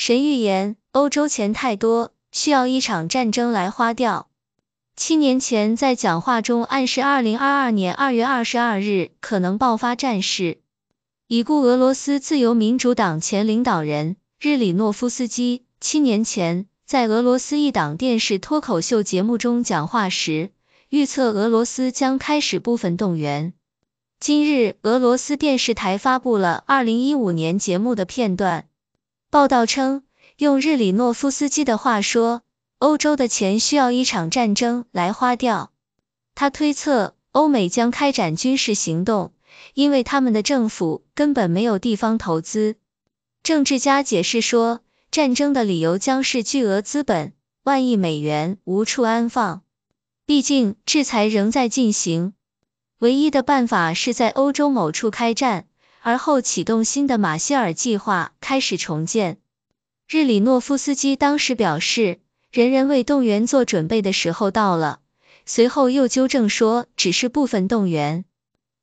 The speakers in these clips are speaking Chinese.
神预言欧洲钱太多，需要一场战争来花掉。七年前在讲话中暗示，二零二二年二月二十二日可能爆发战事。已故俄罗斯自由民主党前领导人日里诺夫斯基，七年前在俄罗斯一档电视脱口秀节目中讲话时预测俄罗斯将开始部分动员。今日俄罗斯电视台发布了二零一五年节目的片段。报道称，用日里诺夫斯基的话说，欧洲的钱需要一场战争来花掉。他推测，欧美将开展军事行动，因为他们的政府根本没有地方投资。政治家解释说，战争的理由将是巨额资本，万亿美元无处安放。毕竟，制裁仍在进行，唯一的办法是在欧洲某处开战。而后启动新的马歇尔计划，开始重建。日里诺夫斯基当时表示：“人人为动员做准备的时候到了。”随后又纠正说：“只是部分动员。”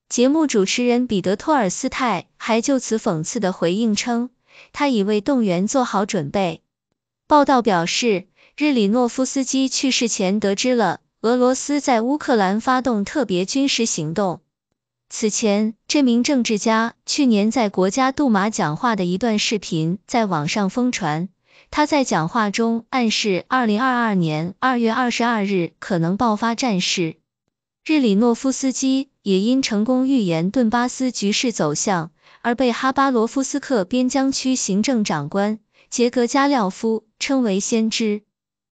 节目主持人彼得·托尔斯泰还就此讽刺的回应称：“他已为动员做好准备。”报道表示，日里诺夫斯基去世前得知了俄罗斯在乌克兰发动特别军事行动。此前，这名政治家去年在国家杜马讲话的一段视频在网上疯传。他在讲话中暗示，二零二二年二月二十二日可能爆发战事。日里诺夫斯基也因成功预言顿巴斯局势走向，而被哈巴罗夫斯克边疆区行政长官杰格加廖夫称为先知。